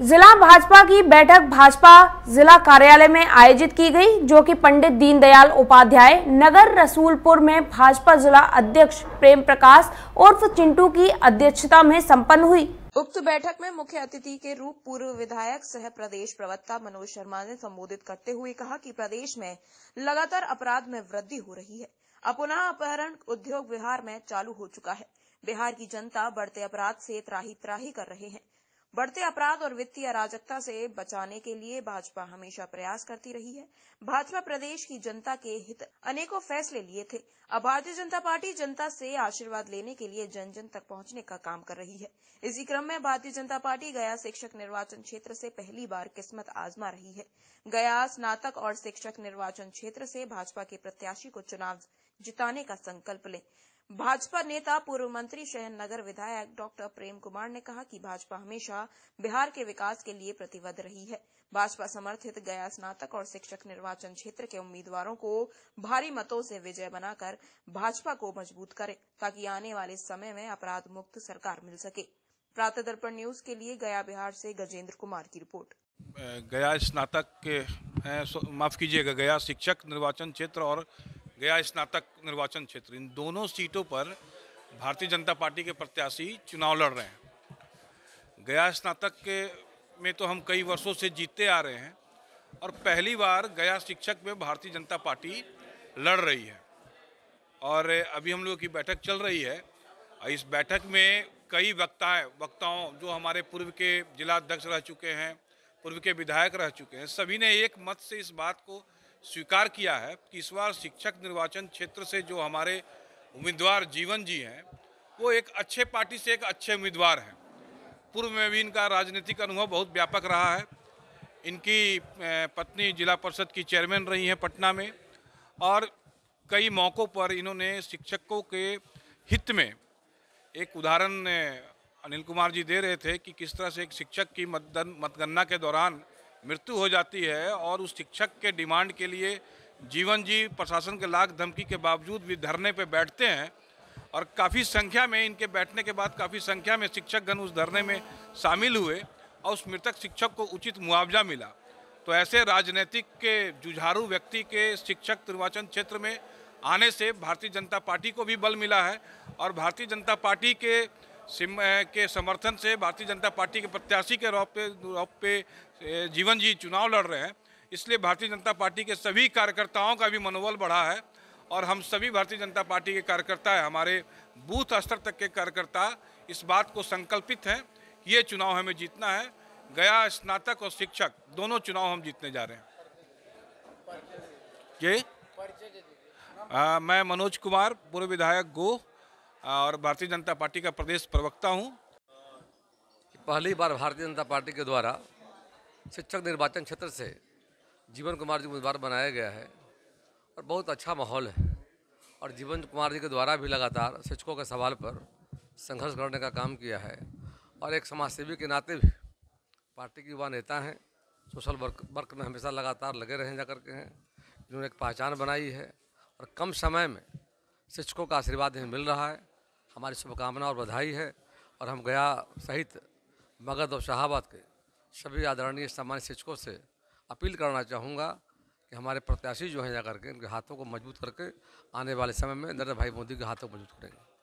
जिला भाजपा की बैठक भाजपा जिला कार्यालय में आयोजित की गई जो कि पंडित दीनदयाल उपाध्याय नगर रसूलपुर में भाजपा जिला अध्यक्ष प्रेम प्रकाश उर्फ चिंटू की अध्यक्षता में संपन्न हुई उक्त बैठक में मुख्य अतिथि के रूप पूर्व विधायक सह प्रदेश प्रवक्ता मनोज शर्मा ने संबोधित करते हुए कहा कि प्रदेश में लगातार अपराध में वृद्धि हो रही है अपना अपहरण उद्योग बिहार में चालू हो चुका है बिहार की जनता बढ़ते अपराध से त्राही त्राही कर रहे हैं बढ़ते अपराध और वित्तीय अराजकता से बचाने के लिए भाजपा हमेशा प्रयास करती रही है भाजपा प्रदेश की जनता के हित अनेकों फैसले लिए थे अब भारतीय जनता पार्टी जनता से आशीर्वाद लेने के लिए जन जन तक पहुंचने का काम कर रही है इसी क्रम में भारतीय जनता पार्टी गया शिक्षक निर्वाचन क्षेत्र से पहली बार किस्मत आजमा रही है गया स्नातक और शिक्षक निर्वाचन क्षेत्र से भाजपा के प्रत्याशी को चुनाव जिताने का संकल्प लें भाजपा नेता पूर्व मंत्री शहन नगर विधायक डॉक्टर प्रेम कुमार ने कहा कि भाजपा हमेशा बिहार के विकास के लिए प्रतिबद्ध रही है भाजपा समर्थित गया स्नातक और शिक्षक निर्वाचन क्षेत्र के उम्मीदवारों को भारी मतों से विजय बनाकर भाजपा को मजबूत करे ताकि आने वाले समय में अपराध मुक्त सरकार मिल सके प्रातः दर्पण न्यूज के लिए गया बिहार से गजेंद्र कुमार की रिपोर्ट गया स्नातक माफ कीजिएगा गया शिक्षक निर्वाचन क्षेत्र और गया स्नातक निर्वाचन क्षेत्र इन दोनों सीटों पर भारतीय जनता पार्टी के प्रत्याशी चुनाव लड़ रहे हैं गया स्नातक के में तो हम कई वर्षों से जीतते आ रहे हैं और पहली बार गया शिक्षक में भारतीय जनता पार्टी लड़ रही है और अभी हम लोगों की बैठक चल रही है इस बैठक में कई वक्ताएं वक्ताओं जो हमारे पूर्व के जिला अध्यक्ष रह चुके हैं पूर्व के विधायक रह चुके हैं सभी ने एक मत से इस बात को स्वीकार किया है कि इस बार शिक्षक निर्वाचन क्षेत्र से जो हमारे उम्मीदवार जीवन जी हैं वो एक अच्छे पार्टी से एक अच्छे उम्मीदवार हैं पूर्व में भी इनका राजनीतिक अनुभव बहुत व्यापक रहा है इनकी पत्नी जिला परिषद की चेयरमैन रही हैं पटना में और कई मौक़ों पर इन्होंने शिक्षकों के हित में एक उदाहरण अनिल कुमार जी दे रहे थे कि किस तरह से एक शिक्षक की मतगणना के दौरान मृत्यु हो जाती है और उस शिक्षक के डिमांड के लिए जीवन जी प्रशासन के लाख धमकी के बावजूद भी धरने पर बैठते हैं और काफ़ी संख्या में इनके बैठने के बाद काफ़ी संख्या में शिक्षकगण उस धरने में शामिल हुए और उस मृतक शिक्षक को उचित मुआवजा मिला तो ऐसे राजनीतिक के जुझारू व्यक्ति के शिक्षक निर्वाचन क्षेत्र में आने से भारतीय जनता पार्टी को भी बल मिला है और भारतीय जनता पार्टी के सिम के समर्थन से भारतीय जनता पार्टी के प्रत्याशी के रूप पे पे जीवन जी चुनाव लड़ रहे हैं इसलिए भारतीय जनता पार्टी के सभी कार्यकर्ताओं का भी मनोबल बढ़ा है और हम सभी भारतीय जनता पार्टी के कार्यकर्ता है हमारे बूथ स्तर तक के कार्यकर्ता इस बात को संकल्पित हैं ये चुनाव हमें जीतना है गया स्नातक और शिक्षक दोनों चुनाव हम जीतने जा रहे हैं जी आ, मैं मनोज कुमार पूर्व विधायक गोह और भारतीय जनता पार्टी का प्रदेश प्रवक्ता हूँ पहली बार भारतीय जनता पार्टी के द्वारा शिक्षक निर्वाचन क्षेत्र से जीवन कुमार जी उम्मीदवार बनाया गया है और बहुत अच्छा माहौल है और जीवन कुमार जी के द्वारा भी लगातार शिक्षकों के सवाल पर संघर्ष करने का काम किया है और एक समाजसेवी के नाते भी पार्टी के युवा नेता हैं सोशल वर्क वर्क में हमेशा लगातार लगे रहे जा करके हैं जिन्होंने एक पहचान बनाई है और कम समय में शिक्षकों का आशीर्वाद इन्हें मिल रहा है हमारी शुभकामना और बधाई है और हम गया सहित मगध और शाहबाद के सभी आदरणीय सामान्य शिक्षकों से अपील करना चाहूँगा कि हमारे प्रत्याशी जो हैं जाकर के इनके हाथों को मजबूत करके आने वाले समय में नरेंद्र भाई मोदी के हाथों को मजबूत करेंगे